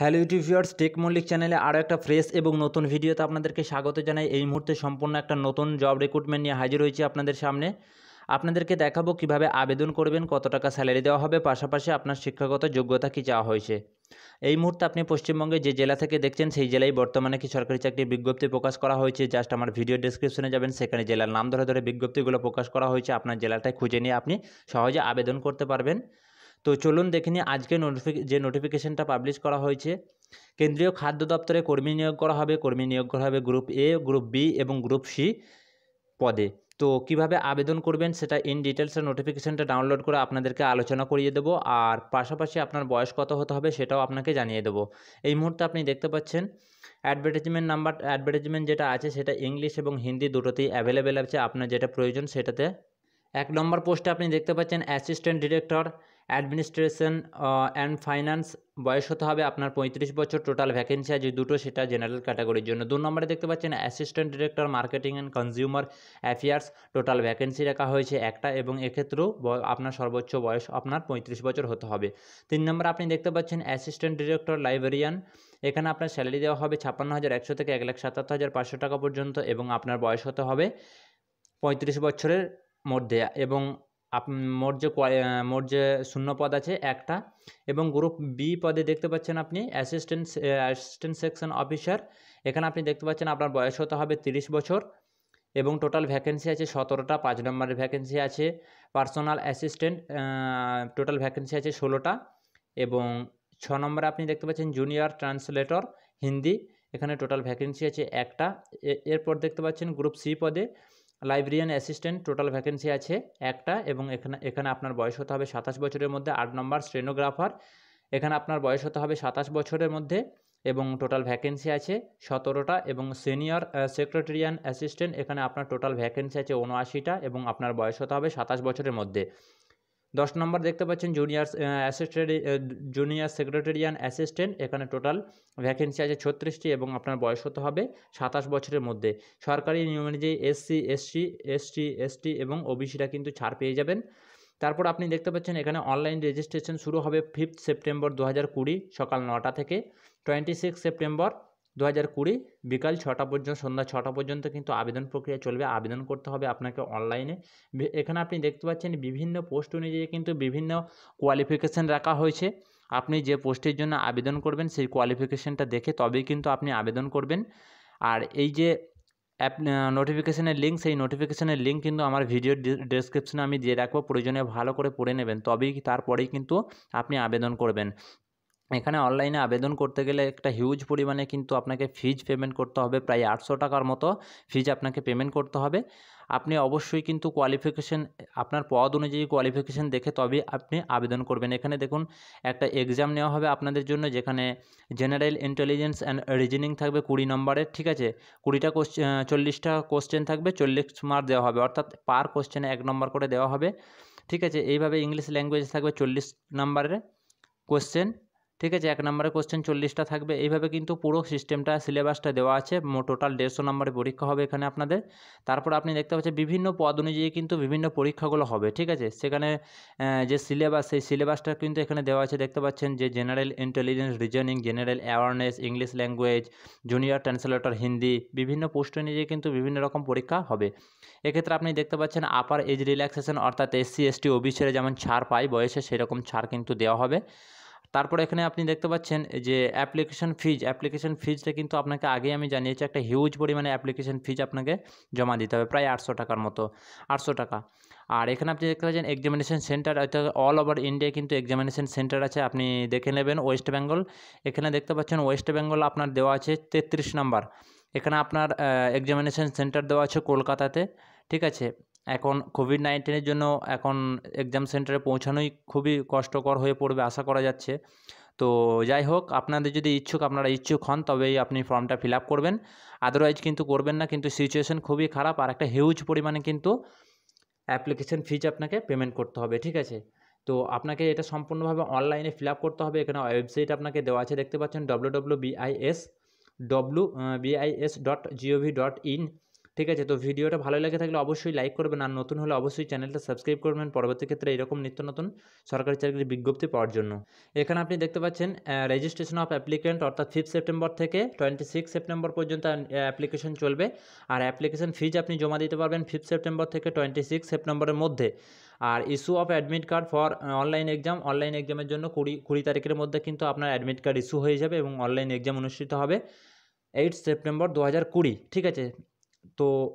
hello YouTube viewers tech Mallick চ্যানেলে আরও একটা ফ্রেশ এবং নতুন ভিডিওতে আপনাদেরকে স্বাগত জানাই এই মুহূর্তে সম্পূর্ণ একটা নতুন জব রিক্রুটমেন্ট নিয়ে হাজির হয়েছি আপনাদের সামনে আপনাদেরকে দেখাবো কিভাবে আবেদন করবেন কত টাকা স্যালারি দেওয়া হবে পাশাপাশি আপনার শিক্ষাগত যোগ্যতা কি চাওয়া হয়েছে এই মুহূর্তে আপনি পশ্চিমবঙ্গে যে জেলা থেকে দেখছেন সেই জেলায় বর্তমানে কি সরকারি চাকরির বিজ্ঞপ্তি প্রকাশ করা হয়েছে জাস্ট আমার ভিডিও ডিসক্রিপশনে যাবেন সেখানে জেলার নাম ধরে ধরে বিজ্ঞপ্তিগুলো প্রকাশ করা হয়েছে আপনার জেলাটায় খুঁজে নিয়ে আপনি সহজে আবেদন করতে পারবেন তো চলুন দেখে নিই আজকে নোটিফি যে নোটিফিকেশনটা পাবলিশ করা হয়েছে কেন্দ্রীয় খাদ্য দপ্তরে কর্মী নিয়োগ করা হবে কর্মী নিয়োগ করা হবে গ্রুপ এ গ্রুপ বি এবং গ্রুপ সি পদে তো কিভাবে আবেদন করবেন সেটা ইন ডিটেলসের নোটিফিকেশানটা ডাউনলোড করে আপনাদেরকে আলোচনা করিয়ে দেবো আর পাশাপাশি আপনার বয়স কত হতে হবে সেটাও আপনাকে জানিয়ে দেবো এই মুহূর্তে আপনি দেখতে পাচ্ছেন অ্যাডভার্টাইজমেন্ট নাম্বার অ্যাডভার্টাইজমেন্ট যেটা আছে সেটা ইংলিশ এবং হিন্দি দুটোতেই অ্যাভেলেবেল আছে আপনার যেটা প্রয়োজন সেটাতে এক নম্বর পোস্টে আপনি দেখতে পাচ্ছেন assistant director administration and finance বয়স হতে হবে আপনার পঁয়ত্রিশ বছর টোটাল ভ্যাকেন্সি আছে দুটো সেটা জেনারেল ক্যাটাগরির জন্য দু নম্বরে দেখতে পাচ্ছেন assistant director marketing and consumer affairs total vacancy রাখা হয়েছে একটা এবং এক্ষেত্রেও আপনার সর্বোচ্চ বয়স আপনার পঁয়ত্রিশ বছর হতে হবে তিন নম্বরে আপনি দেখতে পাচ্ছেন অ্যাসিস্ট্যান্ট ডিরেক্টর লাইব্রেরিয়ান এখানে আপনার স্যালারি দেওয়া হবে ছাপ্পান্ন হাজার একশো থেকে এক লাখ সাতাত্তর হাজার পাঁচশো টাকা পর্যন্ত এবং আপনার বয়স হতে হবে পঁয়ত্রিশ বছরের মধ্যে এবং আপ মোট যে মোট যে শূন্য পদ আছে একটা এবং গ্রুপ বি পদে দেখতে পাচ্ছেন আপনি অ্যাসিস্ট্যান্ট অ্যাসিস্ট্যান্ট সেকশন অফিসার এখানে আপনি দেখতে পাচ্ছেন আপনার বয়স হতে হবে তিরিশ বছর এবং টোটাল ভ্যাকেন্সি আছে সতেরোটা পাঁচ নম্বরের ভ্যাকেন্সি আছে পার্সোনাল অ্যাসিস্ট্যান্ট টোটাল ভ্যাকেন্সি আছে ষোলোটা এবং ছ নম্বরে আপনি দেখতে পাচ্ছেন জুনিয়র ট্রান্সলেটর হিন্দি এখানে টোটাল ভ্যাকেন্সি আছে একটা এরপর দেখতে পাচ্ছেন গ্রুপ সি পদে লাইব্রেরিয়ান অ্যাসিস্ট্যান্ট টোটাল ভ্যাকেন্সি আছে একটা এবং এখানে এখানে আপনার বয়স হতে হবে সাতাশ বছরের মধ্যে আট নম্বর স্ট্রেনোগ্রাফার এখানে আপনার বয়স হতে হবে সাতাশ বছরের মধ্যে এবং টোটাল ভ্যাকেন্সি আছে সতেরোটা এবং সিনিয়র সেক্রেটারিয়ান অ্যাসিস্ট্যান্ট এখানে আপনার টোটাল ভ্যাকেন্সি আছে উনআশিটা এবং আপনার বয়স হতে হবে সাতাশ বছরের মধ্যে দশ নম্বর দেখতে পাচ্ছেন junior assistant junior secretariat assistant এখানে টোটাল ভ্যাকেন্সি আছে ছত্রিশটি এবং আপনার বয়স হতে হবে সাতাশ বছরের মধ্যে সরকারি নিয়ম অনুযায়ী এসসি এসসি এসটি এসটি এবং ওবিসিরা কিন্তু ছাড় পেয়ে যাবেন তারপর আপনি দেখতে পাচ্ছেন এখানে অনলাইন রেজিস্ট্রেশন শুরু হবে ফিফথ সেপ্টেম্বর দু সকাল নটা থেকে টোয়েন্টি সেপ্টেম্বর দু হাজার কুড়ি বিকাল ছটা পর্যন্ত সন্ধ্যা ছটা পর্যন্ত কিন্তু আবেদন প্রক্রিয়া চলবে আবেদন করতে হবে আপনাকে অনলাইনে এখানে আপনি দেখতে পাচ্ছেন বিভিন্ন পোস্ট অনুযায়ী কিন্তু বিভিন্ন কোয়ালিফিকেশান রাখা হয়েছে আপনি যে পোস্টের জন্য আবেদন করবেন সেই কোয়ালিফিকেশানটা দেখে তবেই কিন্তু আপনি আবেদন করবেন আর এই যে অ্যাপ নোটিফিকেশানের লিঙ্ক সেই নোটিফিকেশানের লিঙ্ক কিন্তু আমার ভিডিওর ডিসক্রিপশানে আমি দিয়ে রাখবো প্রয়োজনে ভালো করে পড়ে নেবেন তবেই তারপরেই কিন্তু আপনি আবেদন করবেন এখানে অনলাইনে আবেদন করতে গেলে একটা হিউজ পরিমাণে কিন্তু আপনাকে ফিজ পেমেন্ট করতে হবে প্রায় আটশো টাকার মতো ফিজ আপনাকে পেমেন্ট করতে হবে আপনি অবশ্যই কিন্তু কোয়ালিফিকেশান আপনার পদ অনুযায়ী কোয়ালিফিকেশান দেখে তবেই আপনি আবেদন করবেন এখানে দেখুন একটা এক্সাম নেওয়া হবে আপনাদের জন্য যেখানে জেনারেল ইন্টেলিজেন্স অ্যান্ড রিজনিং থাকবে কুড়ি নম্বরের ঠিক আছে কুড়িটা কোশ্চেন চল্লিশটা কোশ্চেন থাকবে চল্লিশ মার্ক দেওয়া হবে অর্থাৎ পার কোশ্চেনে এক নম্বর করে দেওয়া হবে ঠিক আছে এইভাবে ইংলিশ ল্যাঙ্গুয়েজ থাকবে চল্লিশ নম্বরের কোশ্চেন ঠিক আছে এক নম্বরের কোশ্চেন চল্লিশটা থাকবে এইভাবে কিন্তু পুরো সিস্টেমটা সিলেবাসটা দেওয়া আছে টোটাল দেড়শো নম্বরের পরীক্ষা হবে এখানে আপনাদের তারপর আপনি দেখতে পাচ্ছেন বিভিন্ন পদ অনুযায়ী কিন্তু বিভিন্ন পরীক্ষাগুলো হবে ঠিক আছে সেখানে যে সিলেবাস সেই সিলেবাসটা কিন্তু এখানে দেওয়া আছে দেখতে পাচ্ছেন যে general intelligence reasoning general awareness English language junior translator Hindi বিভিন্ন পোস্ট অনুযায়ী কিন্তু বিভিন্ন রকম পরীক্ষা হবে এক্ষেত্রে আপনি দেখতে পাচ্ছেন আপার এজ রিল্যাক্সেশন অর্থাৎ এসসি এসটি ওবিসিরা যেমন ছাড় পায় বয়সে সেরকম ছাড় কিন্তু দেওয়া হবে তারপর এখানে আপনি দেখতে পাচ্ছেন যে অ্যাপ্লিকেশন ফিজ অ্যাপ্লিকেশন ফিজটা কিন্তু আপনাকে আগে আমি জানিয়েছি একটা হিউজ পরিমাণে অ্যাপ্লিকেশন ফিজ আপনাকে জমা দিতে হবে প্রায় আটশো টাকার মতো আটশো টাকা আর এখানে আপনি দেখতে পাচ্ছেন এক্সামিনেশন সেন্টার অর্থাৎ অল ওভার ইন্ডিয়া কিন্তু এক্সামিনেশন সেন্টার আছে আপনি দেখে নেবেন ওয়েস্ট বেঙ্গল এখানে দেখতে পাচ্ছেন ওয়েস্ট বেঙ্গল আপনার দেওয়া আছে তেত্রিশ নাম্বার এখানে আপনার এক্সামিনেশন সেন্টার দেওয়া আছে কলকাতাতে ঠিক আছে এখন কোভিড নাইন্টিনের জন্য এখন এক্সাম সেন্টারে পৌঁছানোই খুবই কষ্টকর হয়ে পড়বে আশা করা যাচ্ছে তো যাই হোক আপনাদের যদি ইচ্ছুক আপনারা ইচ্ছুক হন তবেই আপনি ফর্মটা ফিল করবেন আদারওয়াইজ কিন্তু করবেন না কিন্তু সিচুয়েশন খুবই খারাপ আর একটা হিউজ পরিমাণে কিন্তু অ্যাপ্লিকেশন ফিজ আপনাকে পেমেন্ট করতে হবে ঠিক আছে তো আপনাকে এটা সম্পূর্ণভাবে অনলাইনে ফিল করতে হবে এখানে ওয়েবসাইট আপনাকে দেওয়া আছে দেখতে পাচ্ছেন W W BIS W BIS dot GOV dot in ঠিক আছে তো ভিডিওটা ভালো লাগে থাকলে অবশ্যই লাইক করবেন আর নতুন হলে অবশ্যই চ্যানেলটা সাবস্ক্রাইব করবেন পরবর্তী ক্ষেত্রে এরকম নিত্য নতুন সরকারি চাকরির বিজ্ঞপ্তি পাওয়ার জন্য এখানে আপনি দেখতে পাচ্ছেন রেজিস্ট্রেশন অফ অ্যাপ্লিকেন্ট অর্থাৎ ফিফথ সেপ্টেম্বর থেকে টোয়েন্টি সিক্স সেপ্টেম্বর পর্যন্ত অ্যাপ্লিকেশন চলবে আর অ্যাপ্লিকেশন ফিজ আপনি জমা দিতে পারবেন ফিফথ সেপ্টেম্বর থেকে টোয়েন্টি সিক্স সেপ্টেম্বরের মধ্যে আর issue of admit card for online exam online এক্সামের জন্য কুড়ি কুড়ি তারিখের মধ্যে কিন্তু আপনার অ্যাডমিট কার্ড ইস্যু হয়ে যাবে এবং অনলাইন এক্সাম অনুষ্ঠিত হবে এইট সেপ্টেম্বর দু ঠিক আছে と